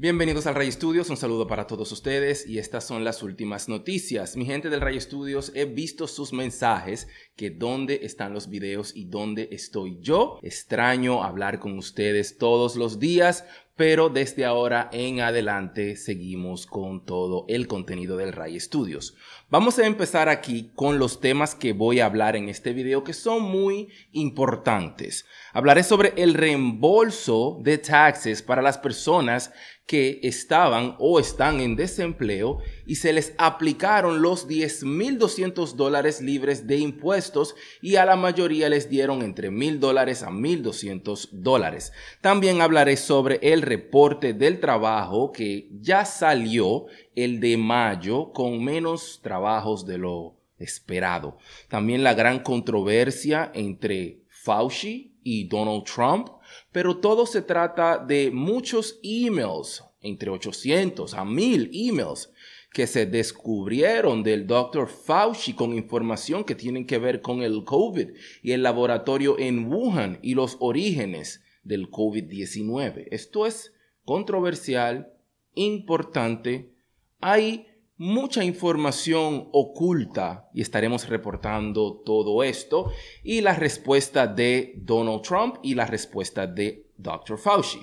Bienvenidos al Ray Studios, un saludo para todos ustedes y estas son las últimas noticias. Mi gente del Ray Studios, he visto sus mensajes que dónde están los videos y dónde estoy yo. Extraño hablar con ustedes todos los días, pero desde ahora en adelante seguimos con todo el contenido del Ray Studios. Vamos a empezar aquí con los temas que voy a hablar en este video que son muy importantes. Hablaré sobre el reembolso de taxes para las personas que estaban o están en desempleo y se les aplicaron los 10.200 dólares libres de impuestos y a la mayoría les dieron entre 1.000 dólares a 1.200 dólares. También hablaré sobre el reporte del trabajo que ya salió el de mayo con menos trabajos de lo esperado. También la gran controversia entre Fauci y Donald Trump, pero todo se trata de muchos emails, entre 800 a 1000 emails que se descubrieron del doctor Fauci con información que tienen que ver con el COVID y el laboratorio en Wuhan y los orígenes del COVID-19. Esto es controversial, importante, hay mucha información oculta y estaremos reportando todo esto y la respuesta de Donald Trump y la respuesta de Dr. Fauci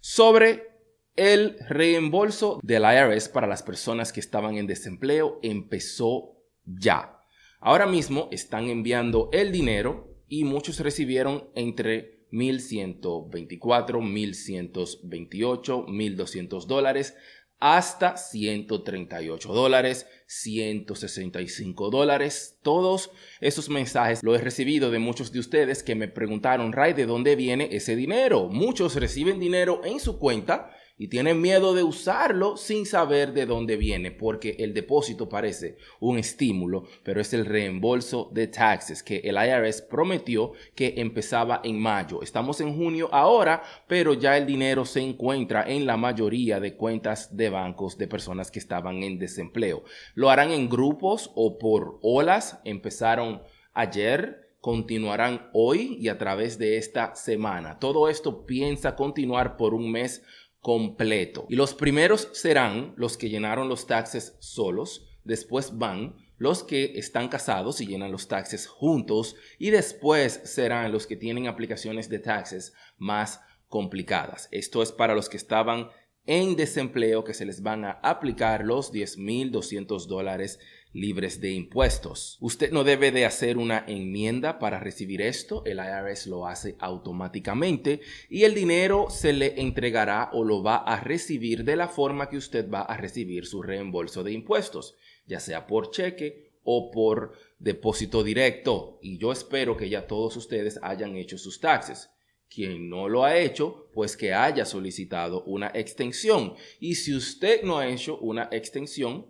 sobre el reembolso del IRS para las personas que estaban en desempleo empezó ya. Ahora mismo están enviando el dinero y muchos recibieron entre 1124, 1128, 1200 dólares hasta 138 dólares, 165 dólares. Todos esos mensajes los he recibido de muchos de ustedes que me preguntaron, Ray, ¿de dónde viene ese dinero? Muchos reciben dinero en su cuenta y tienen miedo de usarlo sin saber de dónde viene, porque el depósito parece un estímulo, pero es el reembolso de taxes que el IRS prometió que empezaba en mayo. Estamos en junio ahora, pero ya el dinero se encuentra en la mayoría de cuentas de bancos de personas que estaban en desempleo. Lo harán en grupos o por olas. Empezaron ayer, continuarán hoy y a través de esta semana. Todo esto piensa continuar por un mes completo. Y los primeros serán los que llenaron los taxes solos, después van los que están casados y llenan los taxes juntos y después serán los que tienen aplicaciones de taxes más complicadas. Esto es para los que estaban en desempleo que se les van a aplicar los 10.200 dólares libres de impuestos. Usted no debe de hacer una enmienda para recibir esto, el IRS lo hace automáticamente y el dinero se le entregará o lo va a recibir de la forma que usted va a recibir su reembolso de impuestos, ya sea por cheque o por depósito directo. Y yo espero que ya todos ustedes hayan hecho sus taxes. Quien no lo ha hecho, pues que haya solicitado una extensión. Y si usted no ha hecho una extensión,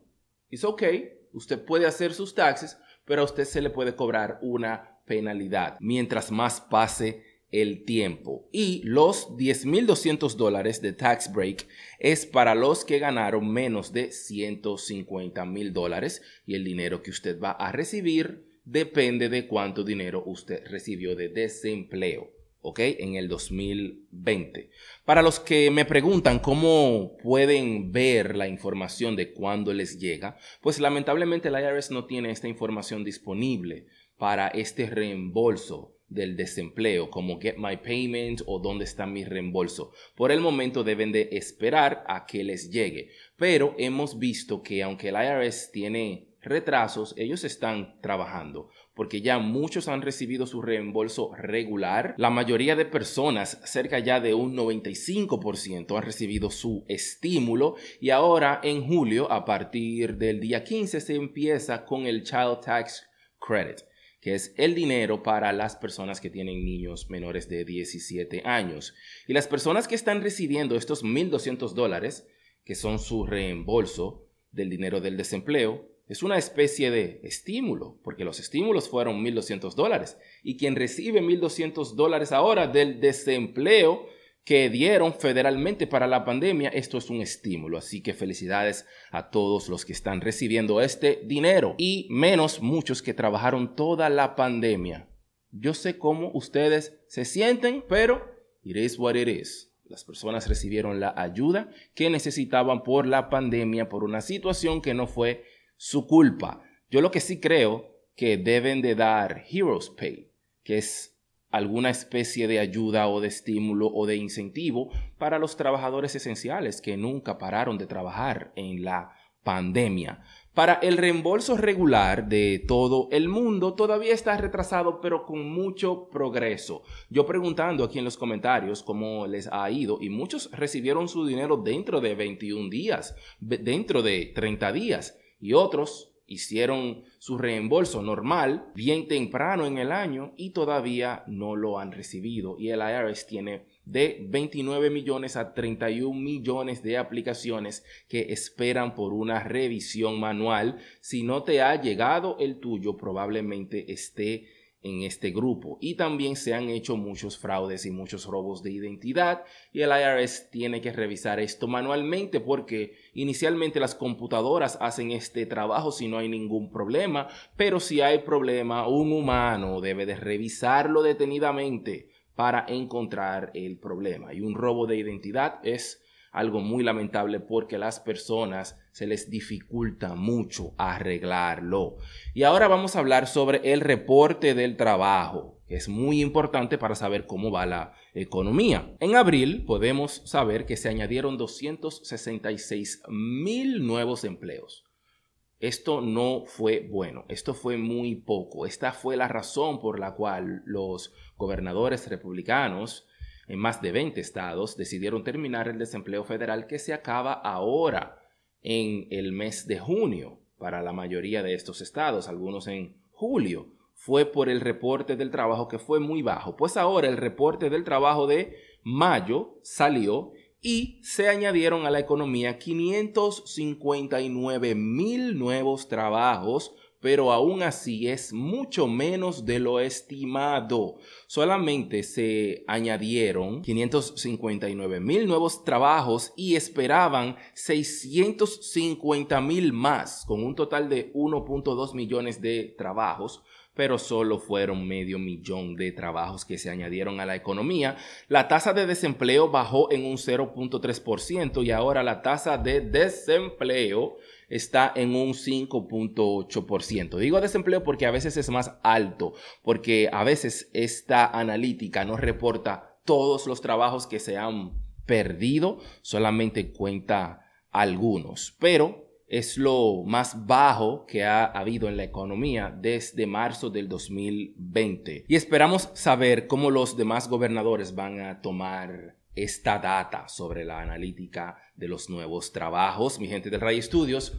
es ok usted puede hacer sus taxes, pero a usted se le puede cobrar una penalidad mientras más pase el tiempo. Y los 10.200 dólares de tax break es para los que ganaron menos de $150,000 mil dólares y el dinero que usted va a recibir depende de cuánto dinero usted recibió de desempleo. ¿ok? En el 2020. Para los que me preguntan cómo pueden ver la información de cuándo les llega, pues lamentablemente el IRS no tiene esta información disponible para este reembolso del desempleo, como Get My Payment o dónde está mi reembolso. Por el momento deben de esperar a que les llegue, pero hemos visto que aunque el IRS tiene retrasos, ellos están trabajando porque ya muchos han recibido su reembolso regular. La mayoría de personas, cerca ya de un 95%, han recibido su estímulo y ahora en julio, a partir del día 15, se empieza con el Child Tax Credit que es el dinero para las personas que tienen niños menores de 17 años. Y las personas que están recibiendo estos 1.200 dólares, que son su reembolso del dinero del desempleo, es una especie de estímulo, porque los estímulos fueron 1.200 dólares. Y quien recibe 1.200 dólares ahora del desempleo que dieron federalmente para la pandemia, esto es un estímulo. Así que felicidades a todos los que están recibiendo este dinero y menos muchos que trabajaron toda la pandemia. Yo sé cómo ustedes se sienten, pero it is what it Las personas recibieron la ayuda que necesitaban por la pandemia, por una situación que no fue su culpa. Yo lo que sí creo que deben de dar Heroes Pay, que es alguna especie de ayuda o de estímulo o de incentivo para los trabajadores esenciales que nunca pararon de trabajar en la pandemia. Para el reembolso regular de todo el mundo todavía está retrasado, pero con mucho progreso. Yo preguntando aquí en los comentarios cómo les ha ido y muchos recibieron su dinero dentro de 21 días, dentro de 30 días y otros hicieron su reembolso normal bien temprano en el año y todavía no lo han recibido. Y el IRS tiene de 29 millones a 31 millones de aplicaciones que esperan por una revisión manual. Si no te ha llegado el tuyo, probablemente esté en este grupo. Y también se han hecho muchos fraudes y muchos robos de identidad y el IRS tiene que revisar esto manualmente porque inicialmente las computadoras hacen este trabajo si no hay ningún problema, pero si hay problema, un humano debe de revisarlo detenidamente para encontrar el problema. Y un robo de identidad es algo muy lamentable porque a las personas se les dificulta mucho arreglarlo. Y ahora vamos a hablar sobre el reporte del trabajo, que es muy importante para saber cómo va la economía. En abril podemos saber que se añadieron 266 mil nuevos empleos. Esto no fue bueno, esto fue muy poco. Esta fue la razón por la cual los gobernadores republicanos en más de 20 estados decidieron terminar el desempleo federal que se acaba ahora en el mes de junio para la mayoría de estos estados, algunos en julio. Fue por el reporte del trabajo que fue muy bajo. Pues ahora el reporte del trabajo de mayo salió y se añadieron a la economía 559 mil nuevos trabajos pero aún así es mucho menos de lo estimado. Solamente se añadieron 559 mil nuevos trabajos y esperaban 650 mil más, con un total de 1.2 millones de trabajos pero solo fueron medio millón de trabajos que se añadieron a la economía. La tasa de desempleo bajó en un 0.3% y ahora la tasa de desempleo está en un 5.8%. Digo desempleo porque a veces es más alto, porque a veces esta analítica no reporta todos los trabajos que se han perdido, solamente cuenta algunos, pero es lo más bajo que ha habido en la economía desde marzo del 2020. Y esperamos saber cómo los demás gobernadores van a tomar esta data sobre la analítica de los nuevos trabajos, mi gente de Ray Studios,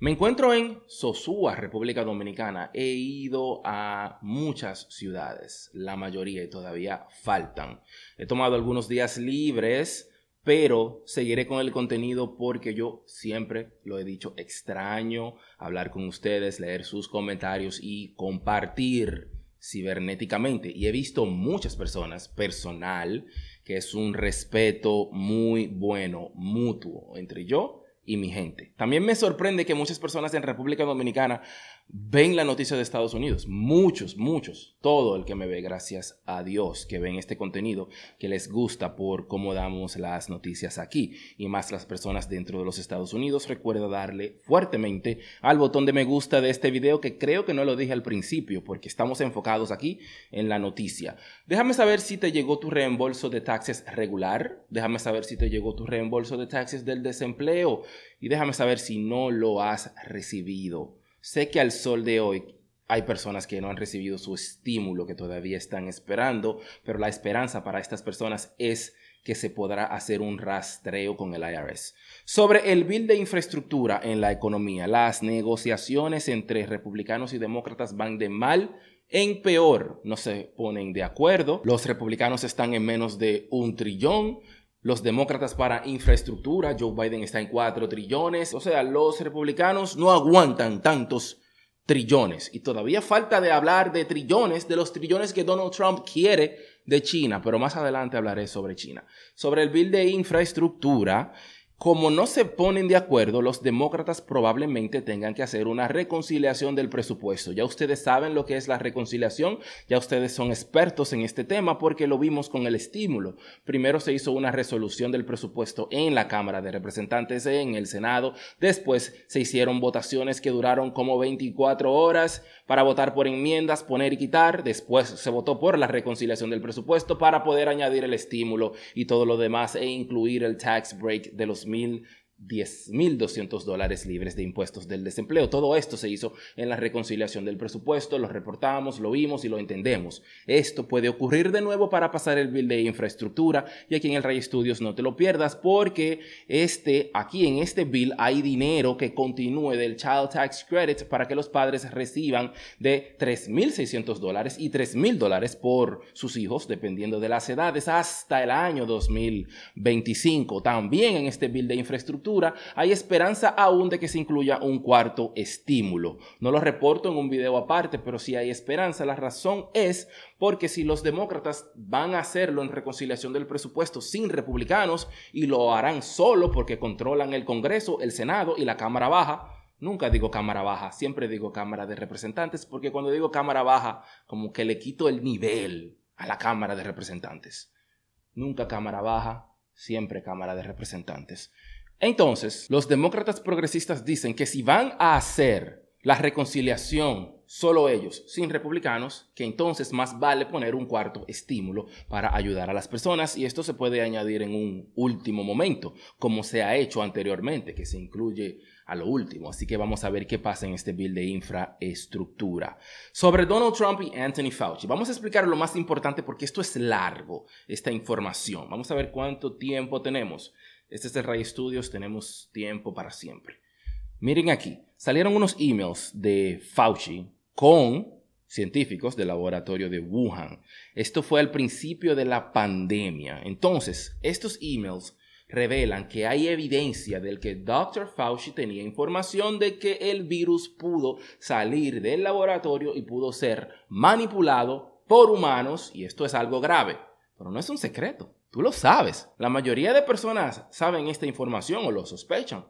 Me encuentro en Sosúa, República Dominicana. He ido a muchas ciudades, la mayoría todavía faltan. He tomado algunos días libres, pero seguiré con el contenido porque yo siempre lo he dicho, extraño hablar con ustedes, leer sus comentarios y compartir cibernéticamente. Y he visto muchas personas, personal, que es un respeto muy bueno, mutuo, entre yo y mi gente. También me sorprende que muchas personas en República Dominicana ven la noticia de Estados Unidos. Muchos, muchos. Todo el que me ve, gracias a Dios, que ven este contenido, que les gusta por cómo damos las noticias aquí. Y más las personas dentro de los Estados Unidos. Recuerda darle fuertemente al botón de me gusta de este video, que creo que no lo dije al principio, porque estamos enfocados aquí en la noticia. Déjame saber si te llegó tu reembolso de taxes regular. Déjame saber si te llegó tu reembolso de taxes del desempleo. Y déjame saber si no lo has recibido. Sé que al sol de hoy hay personas que no han recibido su estímulo, que todavía están esperando, pero la esperanza para estas personas es que se podrá hacer un rastreo con el IRS. Sobre el bill de infraestructura en la economía, las negociaciones entre republicanos y demócratas van de mal en peor. No se ponen de acuerdo. Los republicanos están en menos de un trillón los demócratas para infraestructura, Joe Biden está en 4 trillones, o sea, los republicanos no aguantan tantos trillones. Y todavía falta de hablar de trillones, de los trillones que Donald Trump quiere de China, pero más adelante hablaré sobre China. Sobre el bill de infraestructura, como no se ponen de acuerdo, los demócratas probablemente tengan que hacer una reconciliación del presupuesto. Ya ustedes saben lo que es la reconciliación, ya ustedes son expertos en este tema porque lo vimos con el estímulo. Primero se hizo una resolución del presupuesto en la Cámara de Representantes, en el Senado, después se hicieron votaciones que duraron como 24 horas para votar por enmiendas, poner y quitar, después se votó por la reconciliación del presupuesto para poder añadir el estímulo y todo lo demás e incluir el tax break de los Jasmin 10.200 dólares libres de impuestos del desempleo. Todo esto se hizo en la reconciliación del presupuesto, lo reportamos, lo vimos y lo entendemos. Esto puede ocurrir de nuevo para pasar el bill de infraestructura y aquí en el Ray Studios no te lo pierdas porque este, aquí en este bill hay dinero que continúe del Child Tax Credit para que los padres reciban de 3.600 dólares y 3.000 dólares por sus hijos, dependiendo de las edades, hasta el año 2025. También en este bill de infraestructura hay esperanza aún de que se incluya un cuarto estímulo. No lo reporto en un video aparte, pero si hay esperanza. La razón es porque si los demócratas van a hacerlo en reconciliación del presupuesto sin republicanos y lo harán solo porque controlan el Congreso, el Senado y la Cámara Baja, Nunca digo cámara baja, siempre digo cámara de representantes, porque cuando digo cámara baja, como que le quito el nivel a la cámara de representantes. Nunca cámara baja, siempre cámara de representantes. Entonces, los demócratas progresistas dicen que si van a hacer la reconciliación solo ellos, sin republicanos, que entonces más vale poner un cuarto estímulo para ayudar a las personas y esto se puede añadir en un último momento, como se ha hecho anteriormente, que se incluye a lo último. Así que vamos a ver qué pasa en este bill de infraestructura. Sobre Donald Trump y Anthony Fauci, vamos a explicar lo más importante porque esto es largo, esta información. Vamos a ver cuánto tiempo tenemos. Este es el Ray Studios, tenemos tiempo para siempre. Miren aquí, salieron unos emails de Fauci con científicos del laboratorio de Wuhan. Esto fue al principio de la pandemia. Entonces, estos emails revelan que hay evidencia del que Dr. Fauci tenía información de que el virus pudo salir del laboratorio y pudo ser manipulado por humanos, y esto es algo grave, pero no es un secreto. Tú lo sabes. La mayoría de personas saben esta información o lo sospechan.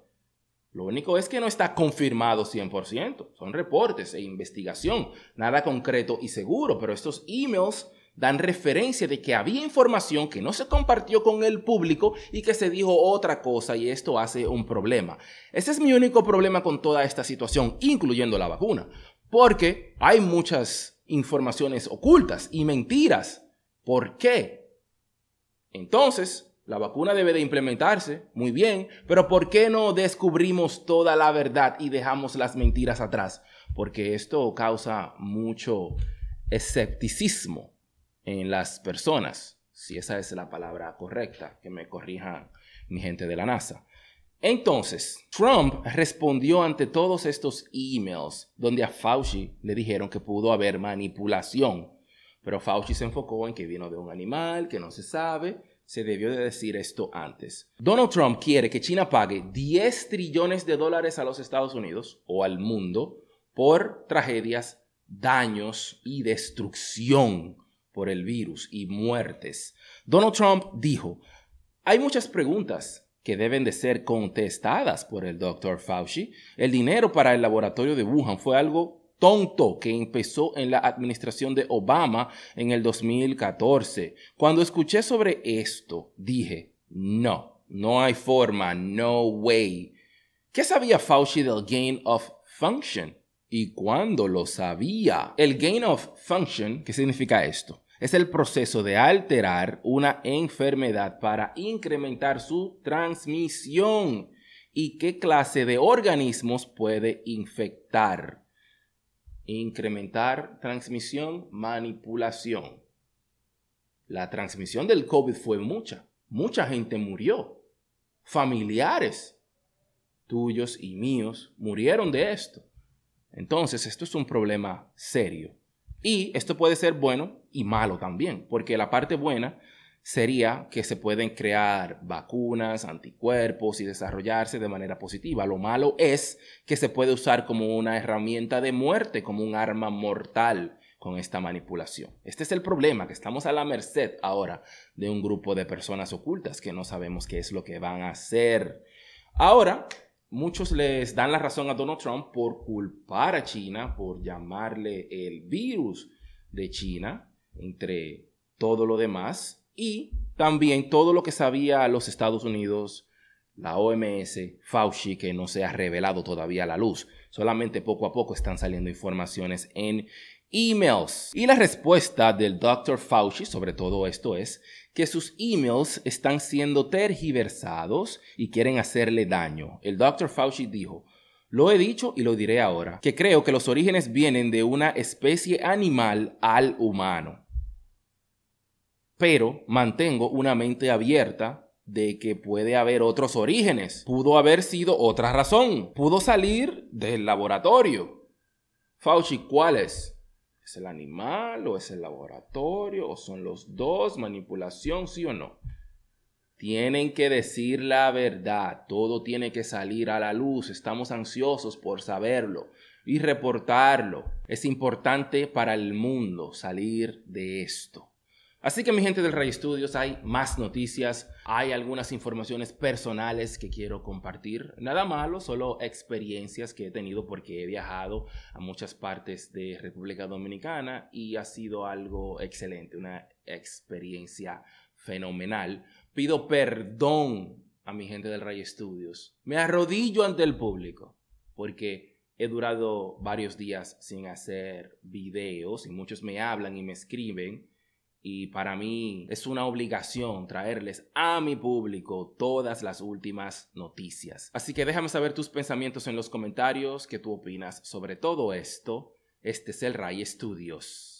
Lo único es que no está confirmado 100%. Son reportes e investigación, nada concreto y seguro, pero estos emails dan referencia de que había información que no se compartió con el público y que se dijo otra cosa y esto hace un problema. Ese es mi único problema con toda esta situación, incluyendo la vacuna, porque hay muchas informaciones ocultas y mentiras. ¿Por qué? Entonces, la vacuna debe de implementarse, muy bien, pero ¿por qué no descubrimos toda la verdad y dejamos las mentiras atrás? Porque esto causa mucho escepticismo en las personas, si esa es la palabra correcta, que me corrija mi gente de la NASA. Entonces, Trump respondió ante todos estos emails donde a Fauci le dijeron que pudo haber manipulación pero Fauci se enfocó en que vino de un animal, que no se sabe, se debió de decir esto antes. Donald Trump quiere que China pague 10 trillones de dólares a los Estados Unidos o al mundo por tragedias, daños y destrucción por el virus y muertes. Donald Trump dijo, hay muchas preguntas que deben de ser contestadas por el doctor Fauci. El dinero para el laboratorio de Wuhan fue algo tonto que empezó en la administración de Obama en el 2014. Cuando escuché sobre esto, dije, no, no hay forma, no way. ¿Qué sabía Fauci del gain of function? ¿Y cuándo lo sabía? El gain of function, ¿qué significa esto? Es el proceso de alterar una enfermedad para incrementar su transmisión y qué clase de organismos puede infectar incrementar transmisión, manipulación. La transmisión del COVID fue mucha. Mucha gente murió. Familiares tuyos y míos murieron de esto. Entonces, esto es un problema serio. Y esto puede ser bueno y malo también, porque la parte buena sería que se pueden crear vacunas, anticuerpos y desarrollarse de manera positiva. Lo malo es que se puede usar como una herramienta de muerte, como un arma mortal con esta manipulación. Este es el problema, que estamos a la merced ahora de un grupo de personas ocultas que no sabemos qué es lo que van a hacer. Ahora, muchos les dan la razón a Donald Trump por culpar a China, por llamarle el virus de China, entre todo lo demás y también todo lo que sabía los Estados Unidos, la OMS, Fauci, que no se ha revelado todavía a la luz. Solamente poco a poco están saliendo informaciones en emails. Y la respuesta del Dr. Fauci sobre todo esto es que sus emails están siendo tergiversados y quieren hacerle daño. El Dr. Fauci dijo, lo he dicho y lo diré ahora, que creo que los orígenes vienen de una especie animal al humano pero mantengo una mente abierta de que puede haber otros orígenes. Pudo haber sido otra razón. Pudo salir del laboratorio. Fauci, ¿cuál es? ¿Es el animal o es el laboratorio o son los dos? ¿Manipulación, sí o no? Tienen que decir la verdad. Todo tiene que salir a la luz. Estamos ansiosos por saberlo y reportarlo. Es importante para el mundo salir de esto. Así que mi gente del Ray Studios, hay más noticias, hay algunas informaciones personales que quiero compartir. Nada malo, solo experiencias que he tenido porque he viajado a muchas partes de República Dominicana y ha sido algo excelente, una experiencia fenomenal. Pido perdón a mi gente del Ray Studios. Me arrodillo ante el público porque he durado varios días sin hacer videos y muchos me hablan y me escriben y para mí es una obligación traerles a mi público todas las últimas noticias. Así que déjame saber tus pensamientos en los comentarios, qué tú opinas sobre todo esto. Este es el Ray Studios.